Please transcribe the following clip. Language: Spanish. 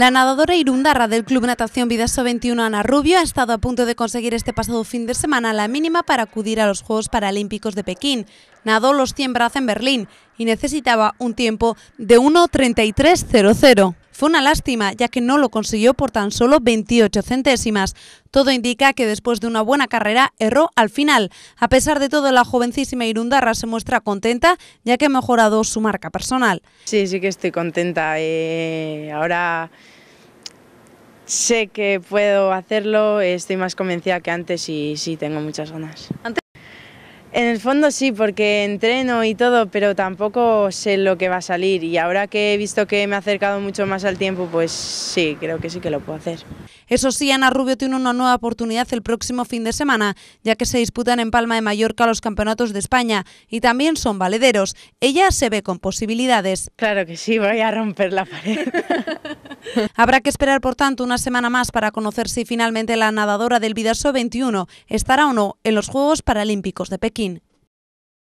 La nadadora irundarra del Club Natación Vidaso 21, Ana Rubio, ha estado a punto de conseguir este pasado fin de semana la mínima para acudir a los Juegos Paralímpicos de Pekín. Nadó los 100 brazos en Berlín y necesitaba un tiempo de 1.33.00. Fue una lástima, ya que no lo consiguió por tan solo 28 centésimas. Todo indica que después de una buena carrera erró al final. A pesar de todo, la jovencísima Irundarra se muestra contenta, ya que ha mejorado su marca personal. Sí, sí que estoy contenta. Eh, ahora sé que puedo hacerlo, estoy más convencida que antes y sí, tengo muchas ganas. En el fondo sí, porque entreno y todo, pero tampoco sé lo que va a salir y ahora que he visto que me he acercado mucho más al tiempo, pues sí, creo que sí que lo puedo hacer. Eso sí, Ana Rubio tiene una nueva oportunidad el próximo fin de semana, ya que se disputan en Palma de Mallorca los campeonatos de España y también son valederos. Ella se ve con posibilidades. Claro que sí, voy a romper la pared. Habrá que esperar, por tanto, una semana más para conocer si finalmente la nadadora del Vidaso 21 estará o no en los Juegos Paralímpicos de Pekín.